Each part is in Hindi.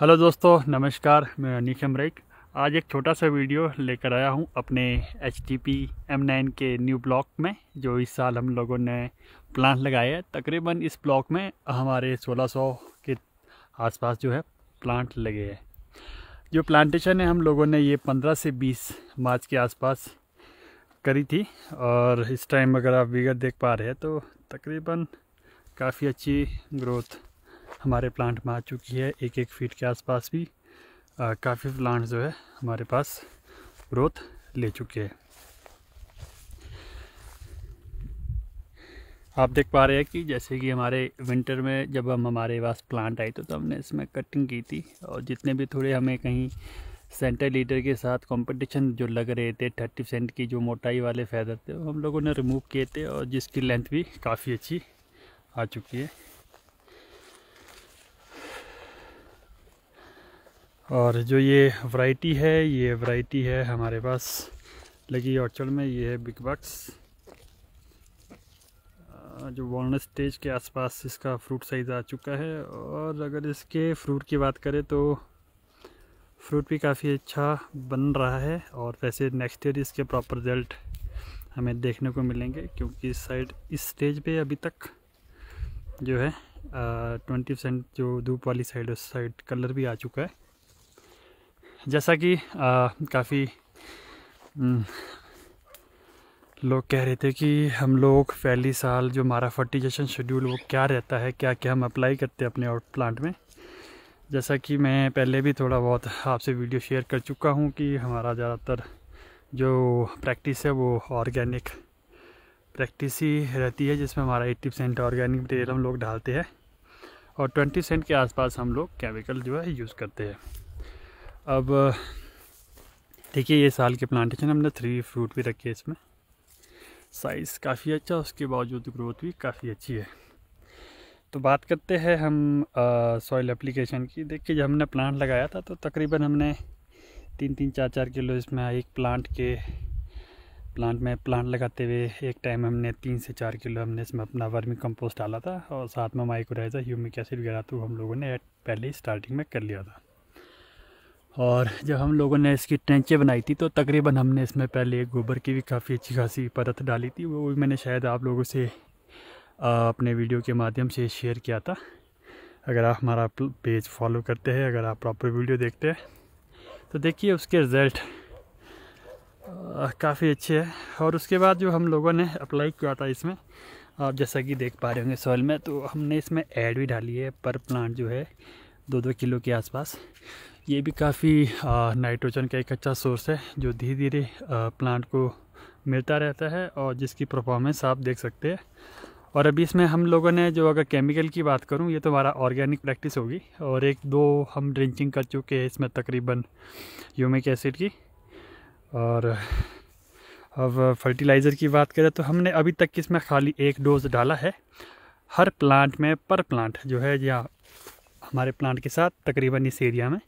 हेलो दोस्तों नमस्कार मैं अनिश अमरेक आज एक छोटा सा वीडियो लेकर आया हूं अपने H T P M nine के न्यू ब्लॉक में जो इस साल हम लोगों ने प्लांट लगाए हैं तकरीबन इस ब्लॉक में हमारे 1600 के आसपास जो है प्लांट लगे हैं जो प्लांटेशन है हम लोगों ने ये 15 से 20 मार्च के आसपास करी थी और इस टाइम अगर आप विगत देख पा रहे हैं तो तकरीबन काफ़ी अच्छी ग्रोथ हमारे प्लांट में आ चुकी है एक एक फीट के आसपास भी काफ़ी प्लांट जो है हमारे पास ग्रोथ ले चुके हैं आप देख पा रहे हैं कि जैसे कि हमारे विंटर में जब हम हमारे पास प्लांट आई तो, तो हमने इसमें कटिंग की थी और जितने भी थोड़े हमें कहीं सेंटर लीडर के साथ कंपटीशन जो लग रहे थे थर्टी सेंट की जो मोटाई वाले फैदर थे हम लोगों ने रिमूव किए थे और जिसकी लेंथ भी काफ़ी अच्छी आ चुकी है और जो ये वैरायटी है ये वैरायटी है हमारे पास लगी ऑर्चर्ड में ये है बिग बक्स जो वॉल स्टेज के आसपास इसका फ्रूट साइज़ आ चुका है और अगर इसके फ्रूट की बात करें तो फ्रूट भी काफ़ी अच्छा बन रहा है और वैसे नेक्स्ट ईयर इसके प्रॉपर रिजल्ट हमें देखने को मिलेंगे क्योंकि इस साइड इस स्टेज पे अभी तक जो है ट्वेंटी परसेंट जो धूप वाली साइड उस साइड कलर भी आ चुका है जैसा कि काफ़ी हम्म, लोग कह रहे थे कि हम लोग पहली साल जो हमारा फर्टिजेशन शेड्यूल वो क्या रहता है क्या क्या हम अप्लाई करते हैं अपने आउट प्लांट में जैसा कि मैं पहले भी थोड़ा बहुत आपसे वीडियो शेयर कर चुका हूँ कि हमारा ज़्यादातर जो प्रैक्टिस है वो ऑर्गेनिक प्रैक्टिस ही रहती है जिसमें हमारा 80 परसेंट ऑर्गेनिक मटेरियल हम लोग डालते हैं और 20 सेंट के आसपास हम लोग केमिकल जो है यूज़ करते हैं अब देखिए ये साल के प्लांटेशन हमने थ्री फ्रूट भी रखे इसमें साइज़ काफ़ी अच्छा उसके बावजूद ग्रोथ भी काफ़ी अच्छी है तो बात करते हैं हम सॉइल एप्लीकेशन की देखिए जब हमने प्लांट लगाया था तो तकरीबन हमने तीन तीन चार चार किलो इसमें एक प्लांट के प्लांट में प्लांट लगाते हुए एक टाइम हमने तीन से चार किलो हमने इसमें अपना वर्मी कंपोस्ट डाला था और साथ में माइक्रोराइजर ह्यूमिक एसिड वगैरह तो हम लोगों ने पहले ही स्टार्टिंग में कर लिया था और जब हम लोगों ने इसकी टेंचे बनाई थी तो तकरीबन हमने इसमें पहले गोबर की भी काफ़ी अच्छी खासी परत डाली थी वो भी मैंने शायद आप लोगों से अपने वीडियो के माध्यम से शेयर किया था अगर आप हमारा पेज फॉलो करते हैं अगर आप प्रॉपर वीडियो देखते हैं तो देखिए उसके रिज़ल्ट काफ़ी अच्छे हैं और उसके बाद जो हम लोगों ने अप्लाई किया था इसमें आप जैसा कि देख पा रहे होंगे सॉइल में तो हमने इसमें ऐड भी डाली है पर प्लांट जो है दो दो किलो के आसपास ये भी काफ़ी नाइट्रोजन का एक अच्छा सोर्स है जो धीरे धीरे प्लांट को मिलता रहता है और जिसकी परफॉर्मेंस आप देख सकते हैं और अभी इसमें हम लोगों ने जो अगर केमिकल की बात करूं ये तो हमारा ऑर्गेनिक प्रैक्टिस होगी और एक दो हम ड्रिंकिंग कर चुके हैं इसमें तकरीबन यूमिक एसिड की और अब फर्टिलाइज़र की बात करें तो हमने अभी तक इसमें खाली एक डोज डाला है हर प्लांट में पर प्लांट जो है या हमारे प्लांट के साथ तकरीबन इस एरिया में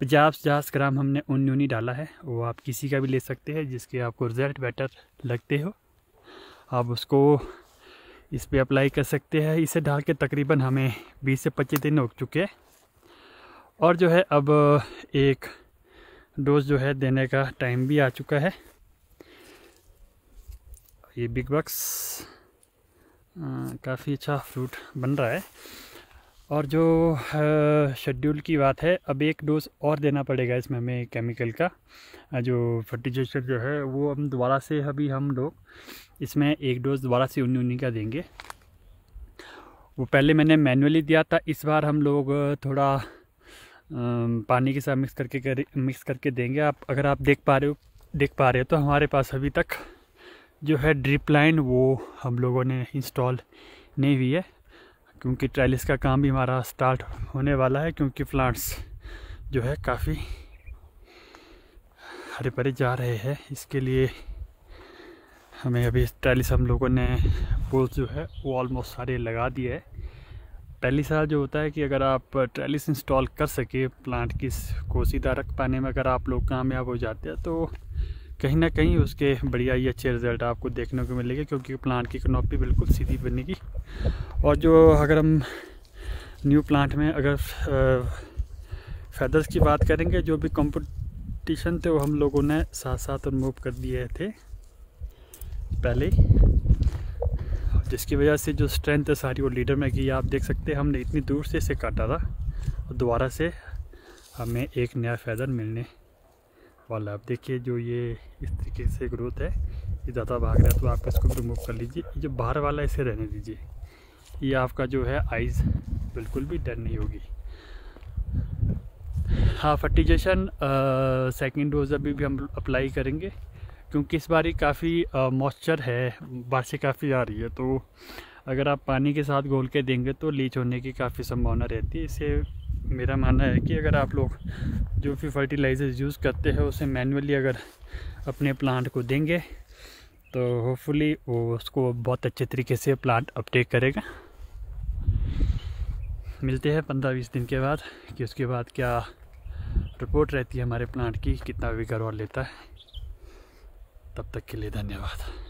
पचास पचास ग्राम हमने ऊन यूनी डाला है वो आप किसी का भी ले सकते हैं जिसके आपको रिज़ल्ट बेटर लगते हो आप उसको इस पर अप्लाई कर सकते हैं इसे ढाल के तकरीबन हमें 20 से 25 दिन हो चुके हैं और जो है अब एक डोज जो है देने का टाइम भी आ चुका है ये बिग बक्स काफ़ी अच्छा फ्रूट बन रहा है और जो शेड्यूल की बात है अब एक डोज और देना पड़ेगा इसमें हमें केमिकल का जो फर्टिलाइजर जो है वो हम दोबारा से अभी हम लोग इसमें एक डोज दोबारा से उन्नी उन्नी का देंगे वो पहले मैंने मैनुअली दिया था इस बार हम लोग थोड़ा पानी के साथ मिक्स करके कर, मिक्स करके देंगे आप अगर आप देख पा रहे हो देख पा रहे हो तो हमारे पास अभी तक जो है ड्रिप लाइन वो हम लोगों ने इंस्टॉल नहीं हुई है क्योंकि ट्रेलिस का काम भी हमारा स्टार्ट होने वाला है क्योंकि प्लांट्स जो है काफ़ी हरे भरे जा रहे हैं इसके लिए हमें अभी ट्रेलिस हम लोगों ने पोल्स जो है वो ऑलमोस्ट सारे लगा दिए है पहली साल जो होता है कि अगर आप ट्रेलिस इंस्टॉल कर सके प्लांट की को सीधा रख पाने में अगर आप लोग कामयाब हो जाते हैं तो कहीं ना कहीं उसके बढ़िया ही अच्छे रिज़ल्ट आपको देखने को मिलेंगे क्योंकि प्लांट की कनोपी बिल्कुल सीधी बनेगी और जो अगर हम न्यू प्लांट में अगर फैदर्स की बात करेंगे जो भी कंपटीशन थे वो हम लोगों ने साथ साथ रिमूव कर दिए थे पहले जिसकी वजह से जो स्ट्रेंथ है सारी वो लीडर में की आप देख सकते हैं हमने इतनी दूर से इसे काटा था दोबारा से हमें एक नया फैदर मिलने वाला आप देखिए जो ये इस तरीके से ग्रोथ है ये ज़्यादा भाग रहा है तो आप इसको रिमूव कर लीजिए जो बाहर वाला इसे रहने दीजिए ये आपका जो है आइज़ बिल्कुल भी डर नहीं होगी हाँ फर्टिजेशन सेकेंड डोज अभी भी हम अप्लाई करेंगे क्योंकि इस बारी काफ़ी मॉइस्चर है बारिशें काफ़ी आ रही है तो अगर आप पानी के साथ घोल के देंगे तो लीच होने की काफ़ी संभावना रहती है इससे मेरा मानना है कि अगर आप लोग जो भी फर्टिलाइज़र यूज़ करते हैं उसे मैनुअली अगर अपने प्लांट को देंगे तो होपफुली वो उसको बहुत अच्छे तरीके से प्लांट अपटेक करेगा मिलते हैं पंद्रह बीस दिन के बाद कि उसके बाद क्या रिपोर्ट रहती है हमारे प्लांट की कितना विगर और लेता है तब तक के लिए धन्यवाद